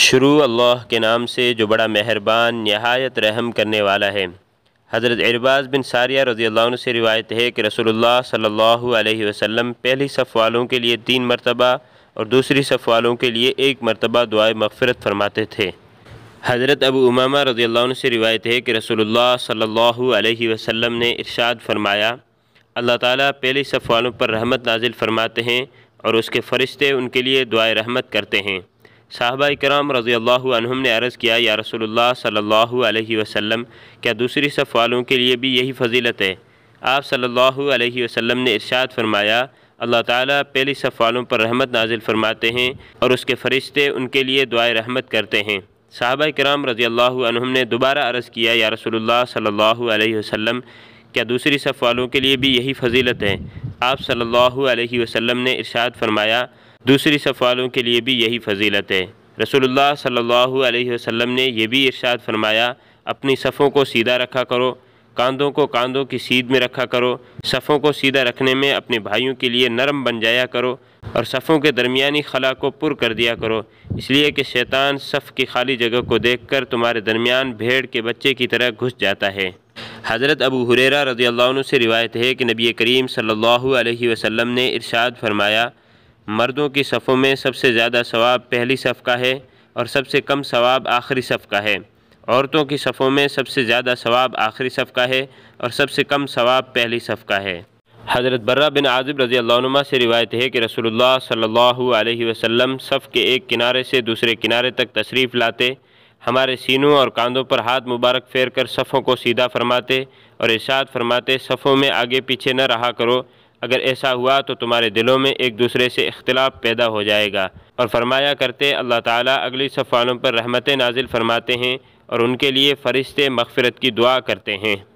शुरू अल्लाह के नाम से जो बड़ा मेहरबान नहायत रहम करने वाला है हज़रत अरबाज़ बिन सारिया रज़ी अल्लाह से रिवायत है कि रसोल्ला सल्ला वसम पहली सफ़ वालों के लिए तीन मरतबा और दूसरी सफ़ वालों के लिए एक मरतबा दुआ मफ़रत फरमाते थे हज़रत अबू उमामा रज़ी अल्लाह से रिवायत है कि रसोल्ला सल्ला वसम ने इरशाद फरमाया अल्लाह ताली पहली सफ़ वालों पर रहमत नाजिल फरमाते हैं और उसके फ़रिश्ते उनके लिए दुआ रहमत करते हैं साहबा कराम रज़ी अल्लाम ने अर्ज़ किया या रसोल्ला सल्ला वसम क्या दूसरी सफ़ वालों के लिए भी यही फजीलत है आप सल्ला वसम ने इर्शाद फरमाया अल्लाह ताली पहली सफ़ वालों पर रहमत नाजिल फरमाते हैं और उसके फरिश्ते उनके लिए दुआ रहमत करते हैं साहबा कराम रज़ी अल्लाम ने दोबारा अर्ज़ किया या रसोल्ला सल्ला वसम क्या दूसरी सफ़ वालों के लिए भी यही फजीलत है आप सल्ला वसम ने इर्शाद फरमाया दूसरी सफ़ वालों के लिए भी यही फजीलत है रसोल्ला सल्ला वसम ने यह भी इर्शाद फरमाया अपनी सफ़ों को सीधा रखा करो कांधों को कांधों की सीध में रखा करो सफ़ों को सीधा रखने में अपने भाइयों के लिए नरम बन जाया करो और सफ़ों के दरमियानी खला को पुर कर दिया करो इसलिए कि शैतान सफ़ की खाली जगह को देख कर तुम्हारे दरमियान भेड़ के बच्चे की तरह घुस जाता है हज़रत अबू हुरेरा रज़ी अल्लाह से रिवायत है कि नबी करीम सल्लल्लाहु अलैहि वसल्लम ने इरशाद फरमाया मर्दों की सफ़ों में सबसे ज़्यादा सवाब पहली सफ़ का है और सबसे कम सवाब आखिरी सफ़ का है औरतों की सफ़ों में सबसे ज़्यादा सवाब आखिरी सफ़ का है और सबसे कम सवाब पहली सफ़ का है हज़रत बर्रा बिन आज़िब रज़ी अल्लाह से रिवायत है कि रसूलुल्लाह सल्लल्लाहु अलैहि वसल्लम सफ़ के एक किनारे से दूसरे किनारे तक तशरीफ़ लाते हमारे सीनों और कांधों पर हाथ मुबारक फेर कर सफ़ों को सीधा फरमाते और इशाद फरमाते सफ़ों में आगे पीछे न रहा करो अगर ऐसा हुआ तो तुम्हारे दिलों में एक दूसरे से इख्तलाफ पैदा हो जाएगा और फरमाया करते अल्लाह ताला अगली सफ़ानों पर रहमत नाजिल फरमाते हैं और उनके लिए फ़रिश्ते मगफरत की दुआ करते हैं